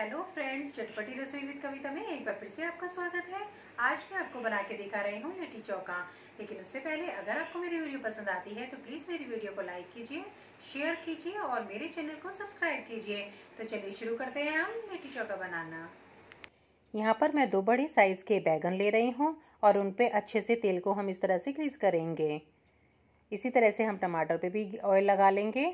hello friends चटपटी रसोई with कविता में एक बार फिर से आपका स्वागत है आज मैं आपको बना के दिखा रही हूँ लिट्टी चौका लेकिन उससे पहले अगर आपको मेरी वीडियो पसंद आती है तो प्लीज़ मेरी वीडियो को लाइक कीजिए शेयर कीजिए और मेरे चैनल को सब्सक्राइब कीजिए तो चलिए शुरू करते हैं हम लिट्टी चौका बनाना यहाँ पर मैं दो बड़े साइज़ के बैगन ले रही हूँ और उन पर अच्छे से तेल को हम इस तरह से ग्रीस करेंगे इसी तरह से हम टमाटर पर भी ऑयल लगा लेंगे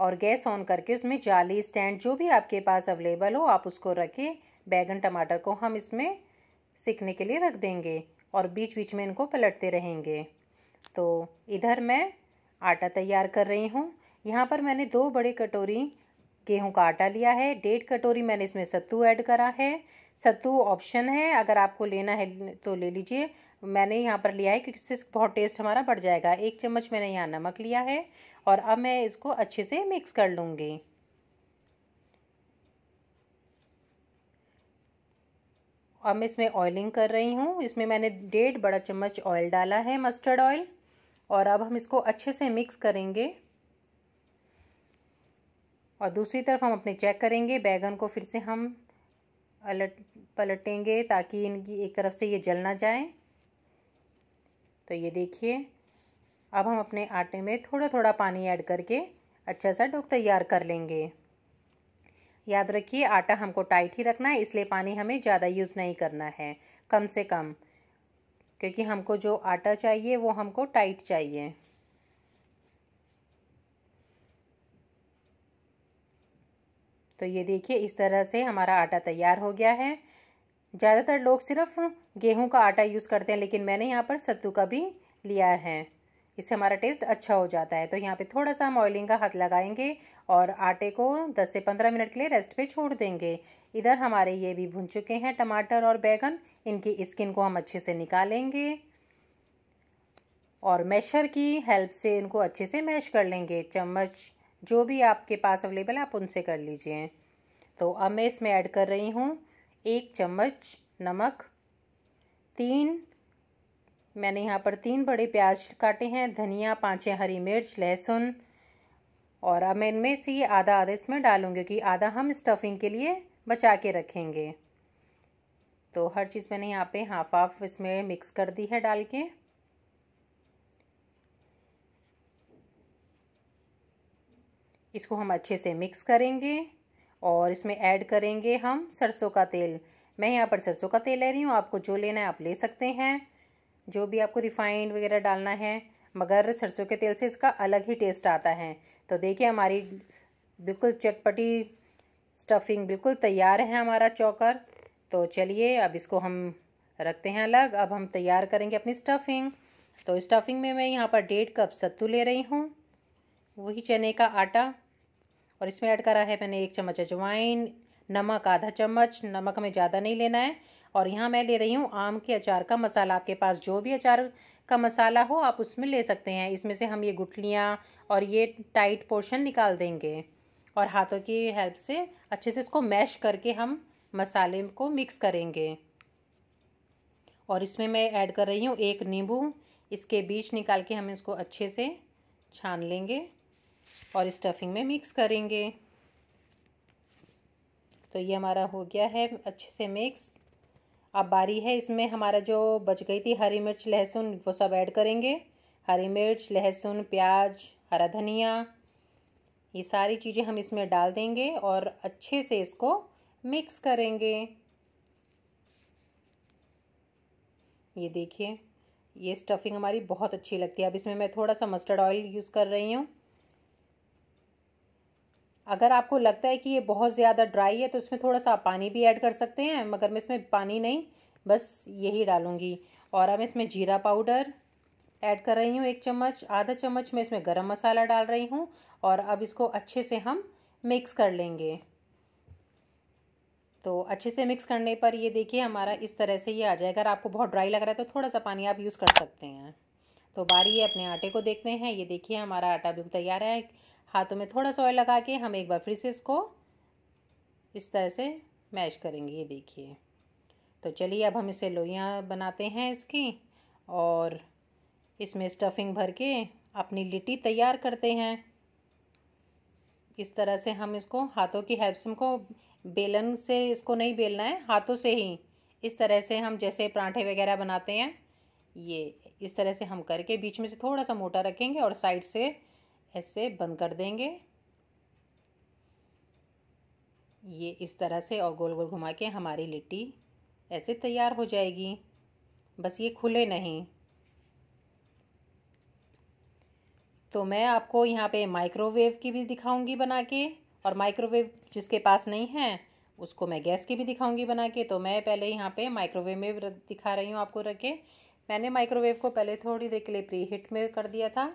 और गैस ऑन करके उसमें जाली स्टैंड जो भी आपके पास अवेलेबल हो आप उसको रखें बैगन टमाटर को हम इसमें सिकने के लिए रख देंगे और बीच बीच में इनको पलटते रहेंगे तो इधर मैं आटा तैयार कर रही हूँ यहाँ पर मैंने दो बड़े कटोरी गेहूं का आटा लिया है डेढ़ कटोरी मैंने इसमें सत्तू ऐड करा है सत्तू ऑप्शन है अगर आपको लेना है तो ले लीजिए मैंने यहाँ पर लिया है क्योंकि इससे बहुत टेस्ट हमारा बढ़ जाएगा एक चम्मच मैंने यहाँ नमक लिया है और अब मैं इसको अच्छे से मिक्स कर लूँगी अब मैं इसमें ऑयलिंग कर रही हूँ इसमें मैंने डेढ़ बड़ा चम्मच ऑयल डाला है मस्टर्ड ऑयल और अब हम इसको अच्छे से मिक्स करेंगे और दूसरी तरफ हम अपने चेक करेंगे बैगन को फिर से हम अलट पलटेंगे ताकि इनकी एक तरफ से ये जल ना जाए तो ये देखिए अब हम अपने आटे में थोड़ा थोड़ा पानी ऐड करके अच्छा सा डोक तैयार कर लेंगे याद रखिए आटा हमको टाइट ही रखना है इसलिए पानी हमें ज़्यादा यूज़ नहीं करना है कम से कम क्योंकि हमको जो आटा चाहिए वो हमको टाइट चाहिए तो ये देखिए इस तरह से हमारा आटा तैयार हो गया है ज़्यादातर लोग सिर्फ गेहूं का आटा यूज़ करते हैं लेकिन मैंने यहाँ पर सत्तू का भी लिया है इससे हमारा टेस्ट अच्छा हो जाता है तो यहाँ पे थोड़ा सा हम ऑयलिंग का हाथ लगाएंगे और आटे को 10 से 15 मिनट के लिए रेस्ट पे छोड़ देंगे इधर हमारे ये भी भुन चुके हैं टमाटर और बैगन इनकी स्किन को हम अच्छे से निकालेंगे और मैशर की हेल्प से इनको अच्छे से मैश कर लेंगे चम्मच जो भी आपके पास अवेलेबल है आप उनसे कर लीजिए तो अब मैं इसमें ऐड कर रही हूँ एक चम्मच नमक तीन मैंने यहाँ पर तीन बड़े प्याज काटे हैं धनिया पाँचें हरी मिर्च लहसुन और अब मैं इनमें से ये आधा आधा इसमें डालूँगी कि आधा हम स्टफिंग के लिए बचा के रखेंगे तो हर चीज़ मैंने यहाँ पे हाफ हाफ इसमें मिक्स कर दी है डाल के इसको हम अच्छे से मिक्स करेंगे और इसमें ऐड करेंगे हम सरसों का तेल मैं यहाँ पर सरसों का तेल ले रही हूँ आपको जो लेना है आप ले सकते हैं जो भी आपको रिफाइंड वगैरह डालना है मगर सरसों के तेल से इसका अलग ही टेस्ट आता है तो देखिए हमारी बिल्कुल चटपटी स्टफिंग बिल्कुल तैयार है हमारा चौकर तो चलिए अब इसको हम रखते हैं अलग अब हम तैयार करेंगे अपनी स्टफिंग तो स्टफिंग में मैं यहाँ पर डेढ़ कप सत्तू ले रही हूँ वही चने का आटा और इसमें ऐड करा है मैंने एक चम्मच अजवाइन नमक आधा चम्मच नमक हमें ज़्यादा नहीं लेना है और यहाँ मैं ले रही हूँ आम के अचार का मसाला आपके पास जो भी अचार का मसाला हो आप उसमें ले सकते हैं इसमें से हम ये गुठलियाँ और ये टाइट पोर्शन निकाल देंगे और हाथों की हेल्प से अच्छे से इसको मैश करके हम मसाले को मिक्स करेंगे और इसमें मैं ऐड कर रही हूँ एक नींबू इसके बीज निकाल के हम इसको अच्छे से छान लेंगे और स्टफिंग में मिक्स करेंगे तो ये हमारा हो गया है अच्छे से मिक्स अब बारी है इसमें हमारा जो बच गई थी हरी मिर्च लहसुन वो सब ऐड करेंगे हरी मिर्च लहसुन प्याज हरा धनिया ये सारी चीज़ें हम इसमें डाल देंगे और अच्छे से इसको मिक्स करेंगे ये देखिए ये स्टफिंग हमारी बहुत अच्छी लगती है अब इसमें मैं थोड़ा सा मस्टर्ड ऑयल यूज़ कर रही हूँ अगर आपको लगता है कि ये बहुत ज़्यादा ड्राई है तो इसमें थोड़ा सा आप पानी भी ऐड कर सकते हैं मगर मैं इसमें पानी नहीं बस यही डालूँगी और अब इसमें जीरा पाउडर ऐड कर रही हूँ एक चम्मच आधा चम्मच मैं इसमें गरम मसाला डाल रही हूँ और अब इसको अच्छे से हम मिक्स कर लेंगे तो अच्छे से मिक्स करने पर ये देखिए हमारा इस तरह से ये आ जाएगा अगर आपको बहुत ड्राई लग रहा है तो थोड़ा सा पानी आप यूज़ कर सकते हैं तो बारी ये अपने आटे को देखते हैं ये देखिए हमारा आटा बिल्कुल तैयार है हाथों में थोड़ा सा ऑयल लगा के हम एक बार फिर से इसको इस तरह से मैश करेंगे ये देखिए तो चलिए अब हम इसे लोइयाँ बनाते हैं इसकी और इसमें स्टफिंग भर के अपनी लिट्टी तैयार करते हैं इस तरह से हम इसको हाथों की हेल्प से हमको बेलन से इसको नहीं बेलना है हाथों से ही इस तरह से हम जैसे पराठे वगैरह बनाते हैं ये इस तरह से हम करके बीच में से थोड़ा सा मोटा रखेंगे और साइड से ऐसे बंद कर देंगे ये इस तरह से और गोल गोल घुमा के हमारी लिट्टी ऐसे तैयार हो जाएगी बस ये खुले नहीं तो मैं आपको यहाँ पे माइक्रोवेव की भी दिखाऊंगी बना के और माइक्रोवेव जिसके पास नहीं है उसको मैं गैस की भी दिखाऊंगी बना के तो मैं पहले यहाँ पे माइक्रोवेव में दिखा रही हूँ आपको रखे मैंने माइक्रोवेव को पहले थोड़ी देर के लिए प्री हीट में कर दिया था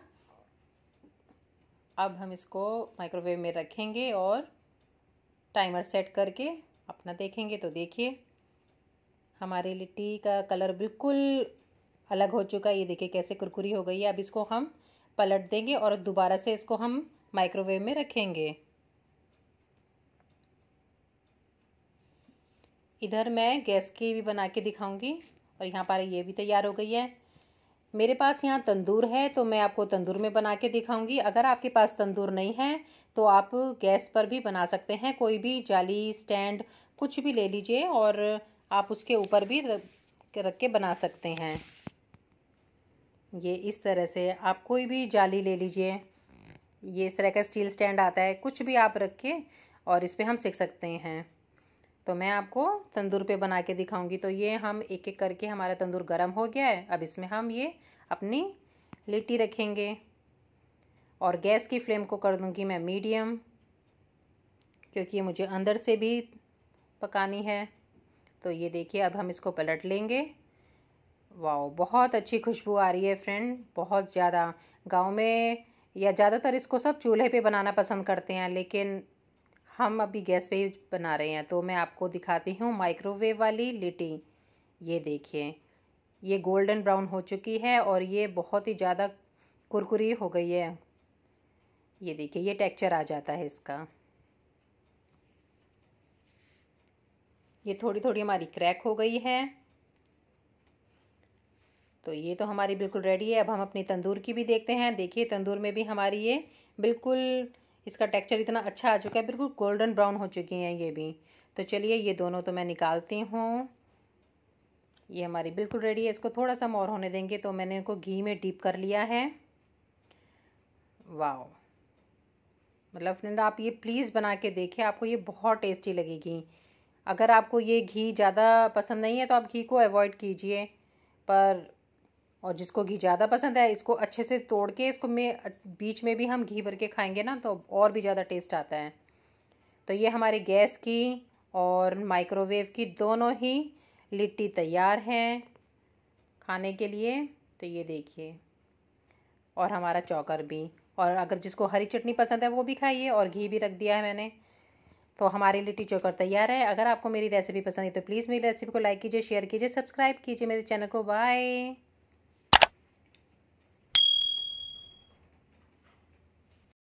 अब हम इसको माइक्रोवेव में रखेंगे और टाइमर सेट करके अपना देखेंगे तो देखिए हमारी लिट्टी का कलर बिल्कुल अलग हो चुका है ये देखिए कैसे कुरकुरी हो गई है अब इसको हम पलट देंगे और दोबारा से इसको हम माइक्रोवेव में रखेंगे इधर मैं गैस की भी बना के दिखाऊंगी और यहाँ पर ये भी तैयार हो गई है मेरे पास यहाँ तंदूर है तो मैं आपको तंदूर में बना के दिखाऊंगी अगर आपके पास तंदूर नहीं है तो आप गैस पर भी बना सकते हैं कोई भी जाली स्टैंड कुछ भी ले लीजिए और आप उसके ऊपर भी रख के बना सकते हैं ये इस तरह से आप कोई भी जाली ले लीजिए ये इस तरह का स्टील स्टैंड आता है कुछ भी आप रख के और इस पर हम सीख सकते हैं तो मैं आपको तंदूर पे बना के दिखाऊंगी तो ये हम एक एक करके हमारा तंदूर गरम हो गया है अब इसमें हम ये अपनी लिट्टी रखेंगे और गैस की फ्लेम को कर दूंगी मैं मीडियम क्योंकि ये मुझे अंदर से भी पकानी है तो ये देखिए अब हम इसको पलट लेंगे वाह बहुत अच्छी खुशबू आ रही है फ्रेंड बहुत ज़्यादा गांव में या ज़्यादातर इसको सब चूल्हे पे बनाना पसंद करते हैं लेकिन हम अभी गैस पे बना रहे हैं तो मैं आपको दिखाती हूँ माइक्रोवेव वाली लिटी ये देखिए ये गोल्डन ब्राउन हो चुकी है और ये बहुत ही ज़्यादा कुरकुरी हो गई है ये देखिए ये टेक्चर आ जाता है इसका ये थोड़ी थोड़ी हमारी क्रैक हो गई है तो ये तो हमारी बिल्कुल रेडी है अब हम अपनी तंदूर की भी देखते हैं देखिए तंदूर में भी हमारी ये बिल्कुल इसका टेक्चर इतना अच्छा आ चुका है बिल्कुल गोल्डन ब्राउन हो चुकी हैं ये भी तो चलिए ये दोनों तो मैं निकालती हूँ ये हमारी बिल्कुल रेडी है इसको थोड़ा सा मोर होने देंगे तो मैंने इनको घी में डीप कर लिया है वाह मतलब फ्रेंड आप ये प्लीज़ बना के देखें आपको ये बहुत टेस्टी लगेगी अगर आपको ये घी ज़्यादा पसंद नहीं है तो आप घी को अवॉइड कीजिए पर और जिसको घी ज़्यादा पसंद है इसको अच्छे से तोड़ के इसको में बीच में भी हम घी भर के खाएंगे ना तो और भी ज़्यादा टेस्ट आता है तो ये हमारे गैस की और माइक्रोवेव की दोनों ही लिट्टी तैयार हैं खाने के लिए तो ये देखिए और हमारा चौकर भी और अगर जिसको हरी चटनी पसंद है वो भी खाइए और घी भी रख दिया है मैंने तो हमारी लिट्टी चौकर तैयार है अगर आपको मेरी रेसिपी पसंद है तो प्लीज़ मेरी रेसिपी को लाइक कीजिए शेयर कीजिए सब्सक्राइब कीजिए मेरे चैनल को बाय